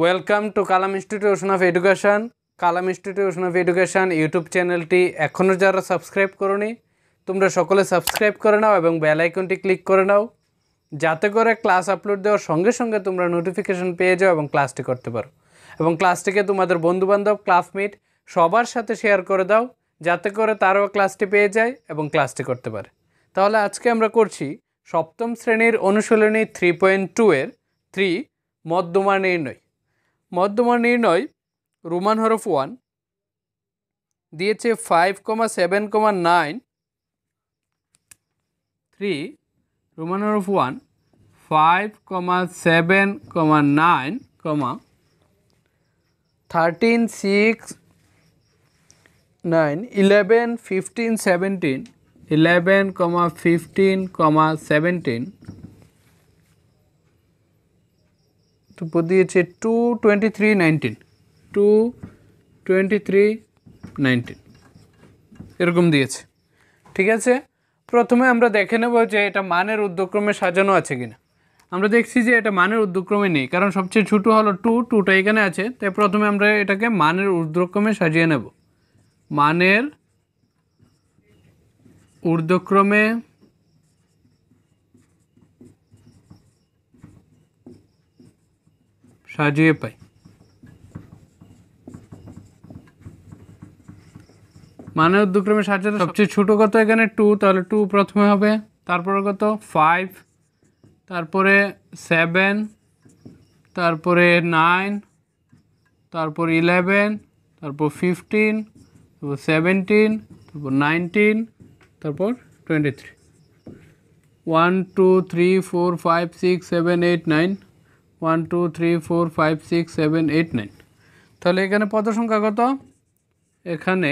Welcome to Kalam institution of education Kalam institution of education YouTube চ্যানেলটি এখনও যারা সাবস্ক্রাইব করনি তোমরা সকলে সাবস্ক্রাইব করে নাও এবং বেল আইকনটি ক্লিক করে নাও যাতে করে ক্লাস আপলোড দেওয়ার সঙ্গে সঙ্গে তোমরা নোটিফিকেশান পেয়ে যাও এবং ক্লাসটি করতে পারো এবং ক্লাসটিকে তোমাদের বন্ধুবান্ধব ক্লাসমেট সবার সাথে শেয়ার করে দাও যাতে করে তারাও ক্লাসটি পেয়ে যায় এবং ক্লাসটি করতে পারে তাহলে আজকে আমরা করছি সপ্তম শ্রেণীর অনুশীলনী থ্রি পয়েন্ট টু এর থ্রি মধ্যমা নির্ণয় মধ্যমা নির্ণয় রোমান হরফ ওয়ান দিয়েছে five comma seven comma nine three Roman হরফ one five comma seven comma nine comma thirteen six nine eleven fifteen seventeen eleven comma fifteen comma seventeen তো দিয়েছে two twenty three nineteen two twenty three nineteen এরকম দিয়েছে ঠিক আছে প্রথমে আমরা দেখে নেব যে এটা মানের উদ্যক্রমে সাজানো আছে কিনা আমরা দেখছি যে এটা মানের উদ্যক্রমে নেই কারণ সবচেয়ে ছোটো হলো টু টুটা এখানে আছে তাই প্রথমে আমরা এটাকে মানের ঊর্ধ্বক্রমে সাজিয়ে নেব মানের ঊর্ধ্বক্রমে সাজিয়ে পাই মানে উদ্যক্রমে সাজাতে সবচেয়ে ছোটো কত এখানে টু তাহলে টু প্রথমে হবে তারপরে কত ফাইভ তারপরে সেভেন তারপরে নাইন তারপর ইলেভেন তারপর ফিফটিন তারপর সেভেন্টিন তারপর নাইনটিন তারপর twenty three one two three four five six seven eight nine one two three four five six seven eight nine তাহলে এখানে পদ সংখ্যা কত এখানে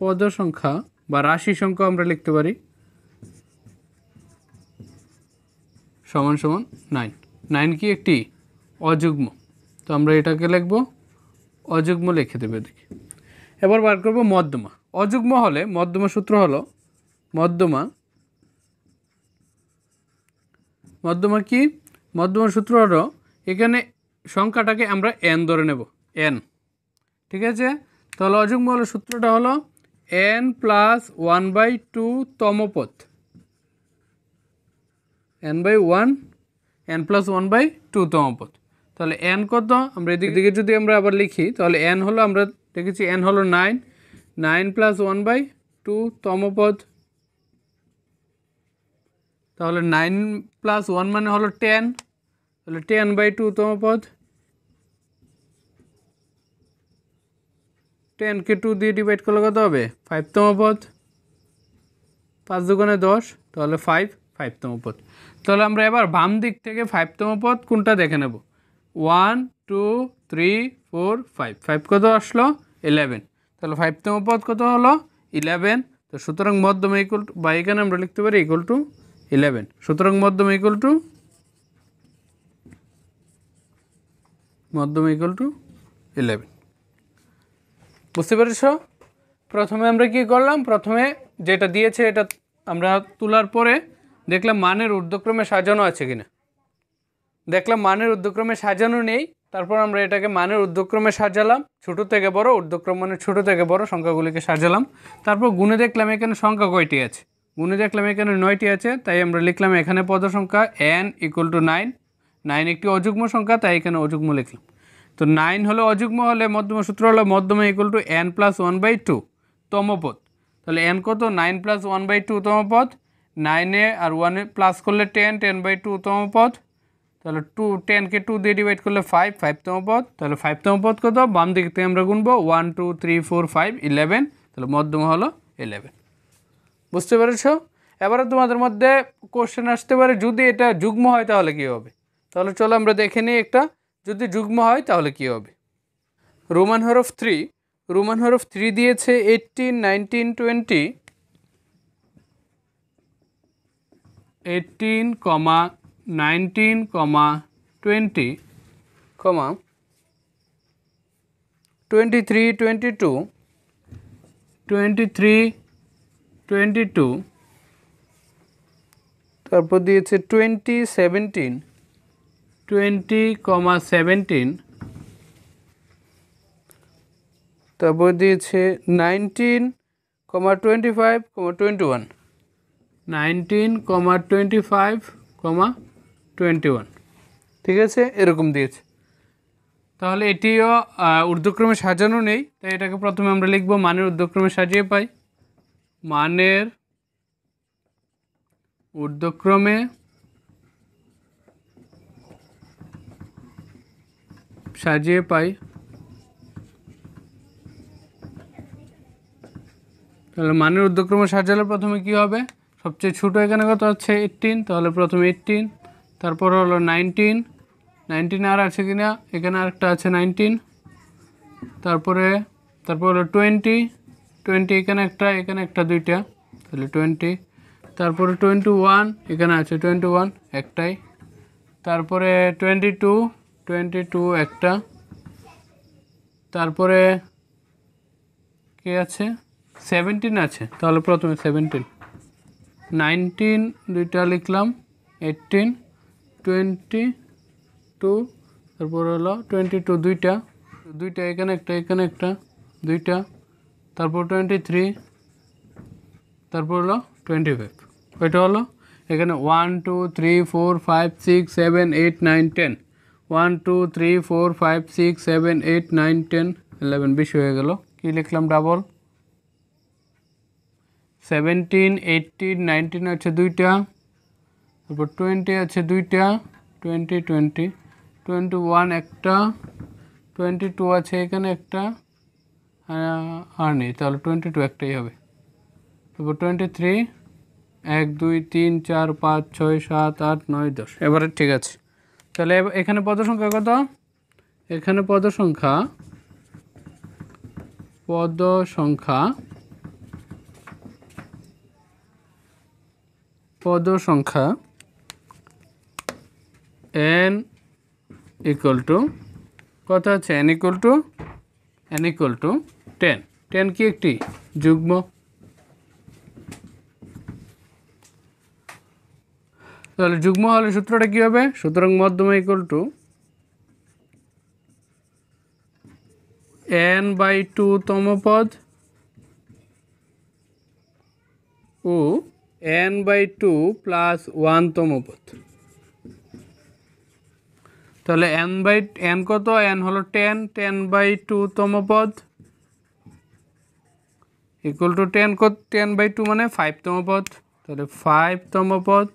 পদ সংখ্যা বা রাশি সংখ্যা আমরা লিখতে পারি সমান সমান নাইন নাইন কি একটি অযুগ্ম তো আমরা এটাকে লিখব অযুগ্ম লিখে দেবে দেখি এবার বার করব মধ্যমা অযুগ্ম হলে মধ্যমা সূত্র হলো মধ্যমা মধ্যমা কি মধ্যমা সূত্র হলো এখানে সংখ্যাটাকে আমরা এন ধরে নেব এন ঠিক আছে তাহলে হলো সূত্রটা হলো N plus one by two তমপথ N by one N plus one by two তমপথ তাহলে এন কত আমরা এদিক দিকে যদি আমরা আবার লিখি তাহলে এন হলো আমরা দেখেছি এন হলো nine nine plus one by two তম পদ তাহলে নাইন প্লাস ওয়ান মানে হলো টেন তাহলে টেন বাই টু তম পদ টেনকে টু দিয়ে ডিভাইড করলে কত হবে ফাইভতম পদ পাঁচ দোকানে দশ তাহলে ফাইভ ফাইভতম পদ তাহলে আমরা এবার বাম দিক থেকে ফাইভতম পদ কোনটা দেখে নেব one two three four five five কত আসলো ইলেভেন তাহলে ফাইভতম পদ কত হলো ইলেভেন তো সুতরাং মধ্যমে ইকুল টু বা এখানে আমরা লিখতে পারি ইকুয়াল টু ইলেভেন সুতরাং মধ্যম ইকুয়াল টু মধ্যম ইকুয়াল টু ইলেভেন বুঝতে পেরেছ প্রথমে আমরা কি করলাম প্রথমে যেটা দিয়েছে এটা আমরা তোলার পরে দেখলাম মানের ঊর্ধ্বক্রমে সাজানো আছে কিনা দেখলাম মানের ঊর্ধ্বক্রমে সাজানো নেই তারপর আমরা এটাকে মানের ঊর্ধ্বক্রমে সাজালাম ছোটো থেকে বড় ঊর্ধ্বক্রম মানে ছোটো থেকে বড় সংখ্যাগুলিকে সাজালাম তারপর গুণে দেখলাম এখানে সংখ্যা কয়টি আছে গুণে দেখলাম এখানে নয়টি আছে তাই আমরা লিখলাম এখানে পদ সংখ্যা N equal to nine nine একটি অযুগ্ম সংখ্যা তাই এখানে অযুগ্ম লিখলাম তো নাইন হলো অযুগ্ম হলে মধ্যম সূত্র হলো মধ্যমে equal to n plus one by two তম পদ তাহলে এন কত nine plus one by two তম পদ নাইনে আর ওয়ানে প্লাস করলে টেন টেন বাই টু তম পদ তাহলে টু টেনকে টু দিয়ে ডিভাইড করলে ফাইভ ফাইভতম পদ তাহলে ফাইভতম পদ কত বাম দিক থেকে আমরা গুনবো one two three four five eleven তাহলে মধ্যম হলো ইলেভেন বুঝতে পেরেছো এবারে তোমাদের মধ্যে কোশ্চেন আসতে পারে যদি এটা যুগ্ম হয় তাহলে কী হবে তাহলে চলো আমরা দেখে নিই একটা যদি যুগ্ম হয় তাহলে কী হবে রোমান হরফ থ্রি রোমান হরফ থ্রি দিয়েছে eighteen nineteen twenty eighteen comma nineteen comma twenty comma twenty three twenty two twenty three twenty two তারপর দিয়েছে twenty seventeen twenty comma seventeen তারপর দিয়েছে nineteen comma twenty five comma twenty one nineteen comma twenty five comma twenty one ঠিক আছে এরকম দিয়েছে তাহলে এটিও ঊর্ধ্বক্রমে সাজানো নেই তাই এটাকে প্রথমে আমরা লিখব মানের ঊর্ধ্বক্রমে সাজিয়ে পাই মানের ঊর্ধ্বক্রমে সাজিয়ে পাই তাহলে মানের ঊর্ধ্বক্রমে সাজালে প্রথমে কি হবে সবচেয়ে ছোট এখানে কত আছে এইটিন তাহলে প্রথমে এইটিন তারপর হলো নাইনটিন নাইনটিন আর আছে কি না এখানে আরেকটা আছে নাইনটিন তারপরে তারপর হলো টোয়েন্টি টোয়েন্টি এখানে একটা এখানে একটা দুইটা তাহলে টোয়েন্টি তারপরে টোয়েন্টি ওয়ান এখানে আছে টোয়েন্টি ওয়ান একটাই তারপরে টোয়েন্টি টু টোয়েন্টি টু একটা তারপরে কে আছে সেভেন্টিন আছে তাহলে প্রথমে সেভেন্টিন নাইনটিন দুইটা লিখলাম এইটিন টোয়েন্টি টু তারপর হলো টোয়েন্টি টু দুইটা দুইটা এখানে একটা এখানে একটা দুইটা তারপর টোয়েন্টি থ্রি তারপর হলো টোয়েন্টি ফাইভ ওইটা হলো এখানে one two three four five six seven eight nine ten one two three four five six seven eight nine ten eleven বেশি হয়ে গেল কী লিখলাম ডাবল সেভেন্টিন এইটিন নাইনটিন আছে দুইটা তারপর টোয়েন্টি আছে দুইটা টোয়েন্টি টোয়েন্টি টোয়েন্টি ওয়ান একটা টোয়েন্টি টু আছে এখানে একটা আর নেই তাহলে টোয়েন্টি টু একটাই হবে তারপর টোয়েন্টি থ্রি এক দুই তিন চার পাঁচ ছয় সাত আট নয় দশ এবারে ঠিক আছে তাহলে এখানে পদসংখ্যা কত এখানে পদসংখ্যা পদ সংখ্যা পদ সংখ্যা এন ইকুয়াল টু কত আছে n equal to n equal to ten ten কি একটি যুগ্ম তাহলে যুগ্ম হলে সূত্রটা কী হবে সুতরাং মধ্যমা equal to n by two তম পদ ও n by two plus one তম পদ তাহলে এন বাই এন কত এন হলো টেন টেন বাই টু তম পদ equal to ten ten by two মানে ফাইভতম পদ তাহলে ফাইভতম পদ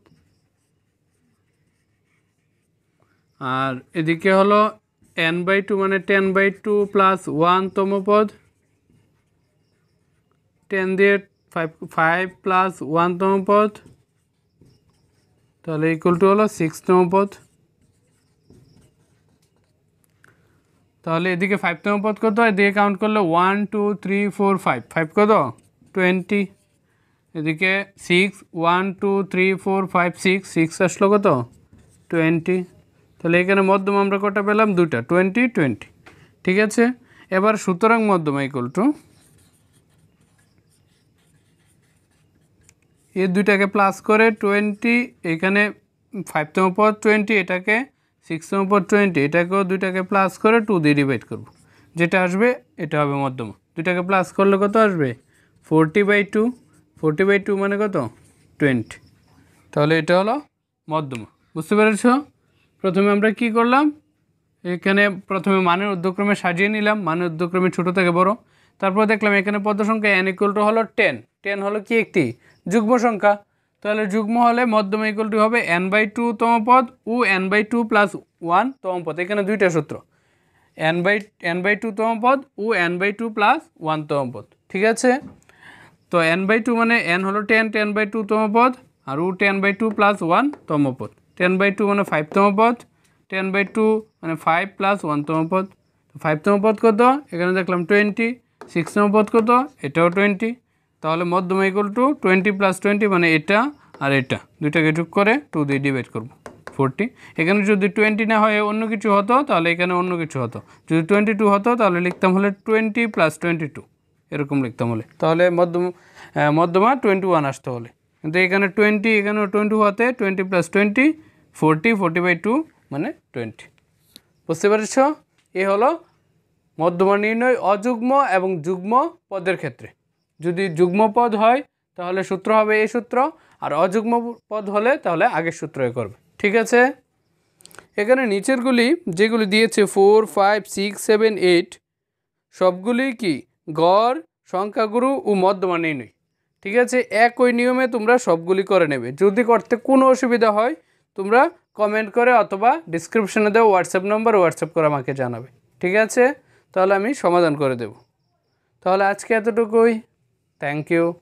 আর এদিকে হলো এন বাই টু মানে টেন বাই টু প্লাস ওয়ানতম পদ টেন দিয়ে ফাইভ ফাইভ প্লাস ওয়ানতম পদ তাহলে ইকুয়াল টু হলো সিক্সতম পথ তাহলে এদিকে ফাইভতম পদ কত এদিকে কাউন্ট করলে one two three four five five কত টোয়েন্টি এদিকে six one two three four five six six আসলো কত টোয়েন্টি তাহলে এখানে মধ্যম আমরা কটা পেলাম দুটা টোয়েন্টি টোয়েন্টি ঠিক আছে এবার সুতরাং মধ্যম ইকুয়াল টু এ দুইটাকে প্লাস করে টোয়েন্টি এখানে ফাইভতম পদ টোয়েন্টি এটাকে সিক্স উপর টোয়েন্টি এটাকেও দুইটাকে প্লাস করে টু দিয়ে ডিভাইড করব যেটা আসবে এটা হবে মধ্যমা দুইটাকে প্লাস করলে কত আসবে forty by two forty by two মানে কত টোয়েন্টি তাহলে এটা হলো মধ্যমা বুঝতে পেরেছ প্রথমে আমরা কি করলাম এখানে প্রথমে মানের উদ্যোগক্রমে সাজিয়ে নিলাম মানের উদ্যক্রমে ছোটো থেকে বড় তারপর দেখলাম এখানে পদ সংখ্যা অ্যান ইকুয়াল টু হলো টেন টেন হলো কি একটি যুগ্ম সংখ্যা তাহলে যুগ্ম হলে মধ্যম ইকুয়াল হবে এন বাই টু তম পদ ও n by two plus one তম পদ এখানে দুইটা সূত্র n by n by two তম পদ ও n by two plus one তম পদ ঠিক আছে তো এন বাই টু মানে এন হলো টেন টেন বাই টু তম পদ আর ও ten by two plus one তম পদ টেন বাই টু মানে ফাইভতম পদ টেন বাই টু মানে ফাইভ প্লাস ওয়ানতম পদ ফাইভতম পদ কত এখানে দেখলাম টোয়েন্টি সিক্সতম পদ কত এটাও টোয়েন্টি তাহলে মধ্যম equal to twenty plus twenty মানে এটা আর এটা দুইটাকে যুগ করে টু দিয়ে ডিভাইড করবো ফোরটি এখানে যদি টোয়েন্টি না হয় অন্য কিছু হতো তাহলে এখানে অন্য কিছু হতো যদি টোয়েন্টি টু হতো তাহলে লিখতাম হলে টোয়েন্টি প্লাস টোয়েন্টি টু এরকম লিখতাম হলে তাহলে মধ্যম মধ্যমা টোয়েন্টি ওয়ান আসতে হলে কিন্তু এখানে টোয়েন্টি এখানে টোয়েন্টি হতে twenty plus twenty forty forty by two মানে টোয়েন্টি বুঝতে পেরেছ এ হলো মধ্যমা নির্ণয় অযুগ্ম এবং যুগ্ম পদের ক্ষেত্রে যদি যুগ্মপদ হয় তাহলে সূত্র হবে এই সূত্র আর অযুগ্ম পদ হলে তাহলে আগের সূত্রই করবে ঠিক আছে এখানে নিচেরগুলি যেগুলি দিয়েছে four five six seven eight সবগুলি কি গড় সংখ্যাগুরু ও মধ্যমা নয় ঠিক আছে একই নিয়মে তোমরা সবগুলি করে নেবে যদি করতে কোনো অসুবিধা হয় তোমরা কমেন্ট করে অথবা ডিসক্রিপশানে দেওয়া হোয়াটসঅ্যাপ নম্বর হোয়াটসঅ্যাপ করে আমাকে জানাবে ঠিক আছে তাহলে আমি সমাধান করে দেব তাহলে আজকে এতটুকুই Thank you.